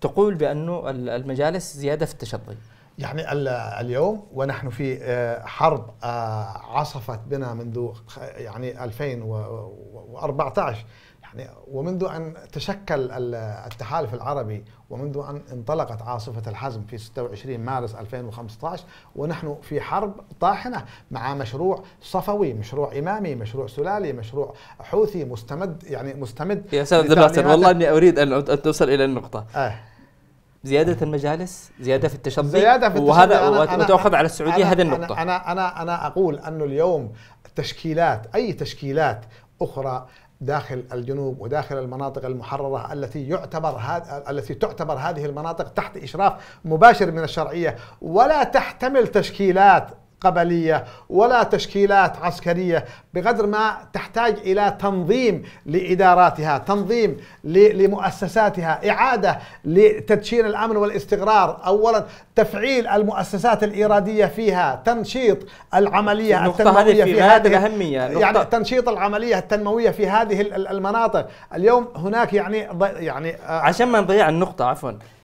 تقول بأنه المجالس زيادة في التشظي يعني اليوم ونحن في آه، حرب آه، عصفت بنا منذ يعني 2014 يعني ومنذ ان تشكل التحالف العربي ومنذ ان انطلقت عاصفه الحزم في 26 مارس 2015 ونحن في حرب طاحنه مع مشروع صفوي، مشروع امامي، مشروع سلالي، مشروع حوثي مستمد يعني مستمد يا استاذ والله اني اريد ان توصل الى النقطه. آه. زياده المجالس زياده في التشظي زياده في التشظي وهذا وتاخذ على السعوديه أنا هذه النقطه انا انا انا اقول انه اليوم تشكيلات اي تشكيلات اخرى داخل الجنوب وداخل المناطق المحررة التي يعتبر هذ... التي تعتبر هذه المناطق تحت إشراف مباشر من الشرعية ولا تحتمل تشكيلات قبلية ولا تشكيلات عسكرية بقدر ما تحتاج إلى تنظيم لإداراتها تنظيم لمؤسساتها إعادة لتدشين الأمن والاستقرار أولا تفعيل المؤسسات الإيرادية فيها تنشيط العملية التنموية في هذه الأهمية يعني تنشيط العملية التنموية في هذه المناطق اليوم هناك يعني يعني آه، عشان ما نضيع النقطة عفوا